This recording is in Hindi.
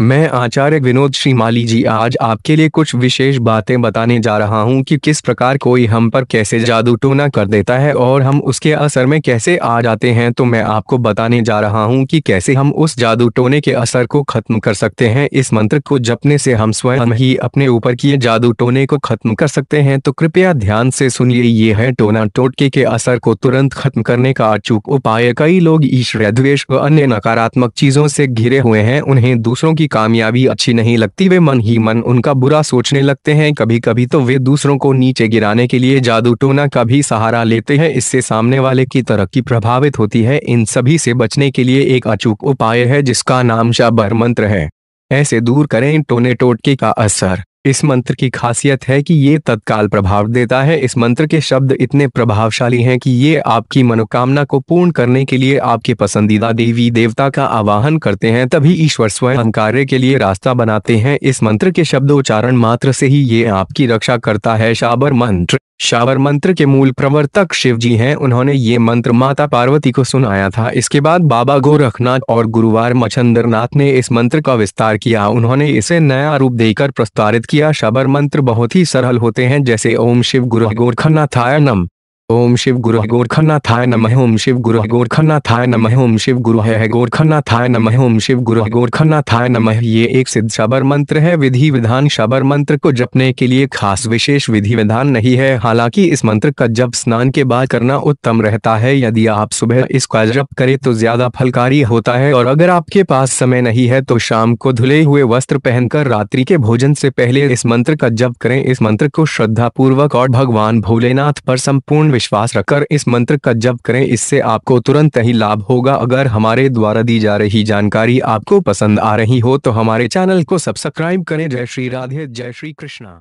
मैं आचार्य विनोद श्रीमाली जी आज आपके लिए कुछ विशेष बातें बताने जा रहा हूं कि किस प्रकार कोई हम पर कैसे जादू टोना कर देता है और हम उसके असर में कैसे आ जाते हैं तो मैं आपको बताने जा रहा हूं कि कैसे हम उस जादू टोने के असर को खत्म कर सकते हैं इस मंत्र को जपने से हम स्वयं ही अपने ऊपर किए जादू टोने को खत्म कर सकते हैं तो कृपया ध्यान से सुनिए ये है टोना टोटके के असर को तुरंत खत्म करने का अचूक उपाय कई लोग ईश्वर द्वेश अन्य नकारात्मक चीजों से घिरे हुए हैं उन्हें दूसरों की कामयाबी अच्छी नहीं लगती वे मन ही मन उनका बुरा सोचने लगते हैं कभी कभी तो वे दूसरों को नीचे गिराने के लिए जादू टोना का भी सहारा लेते हैं इससे सामने वाले की तरक्की प्रभावित होती है इन सभी से बचने के लिए एक अचूक उपाय है जिसका नाम शाबर मंत्र है ऐसे दूर करें टोने टोटके का असर इस मंत्र की खासियत है कि ये तत्काल प्रभाव देता है इस मंत्र के शब्द इतने प्रभावशाली हैं कि ये आपकी मनोकामना को पूर्ण करने के लिए आपके पसंदीदा देवी देवता का आवाहन करते हैं तभी ईश्वर स्वयं कार्य के लिए रास्ता बनाते हैं इस मंत्र के शब्दोच्चारण मात्र से ही ये आपकी रक्षा करता है शाबर मंत्र शावर मंत्र के मूल प्रवर्तक शिवजी हैं उन्होंने ये मंत्र माता पार्वती को सुनाया था इसके बाद बाबा गोरखनाथ और गुरुवार मछंदर ने इस मंत्र का विस्तार किया उन्होंने इसे नया रूप देकर प्रस्तारित किया शबर मंत्र बहुत ही सरल होते हैं जैसे ओम शिव गुरु आय नम ओम शिव गुरु था नमः ओम शिव गुरु थाय नमः ओम शिव गुरु है था नमः ओम शिव गुरु था नमः ये एक सिद्ध शबर मंत्र है विधि विधान शबर मंत्र को जपने के लिए खास विशेष विधि विधान नहीं है हालांकि इस मंत्र का जप स्नान के बाद करना उत्तम रहता है यदि आप सुबह इसका जप करे तो ज्यादा फलकारी होता है और अगर आपके पास समय नहीं है तो शाम को धुले हुए वस्त्र पहनकर रात्रि के भोजन से पहले इस मंत्र का जप करें इस मंत्र को श्रद्धा पूर्वक और भगवान भोलेनाथ पर संपूर्ण विश्वास रखकर इस मंत्र का जप करें इससे आपको तुरंत ही लाभ होगा अगर हमारे द्वारा दी जा रही जानकारी आपको पसंद आ रही हो तो हमारे चैनल को सब्सक्राइब करें जय श्री राधे जय श्री कृष्णा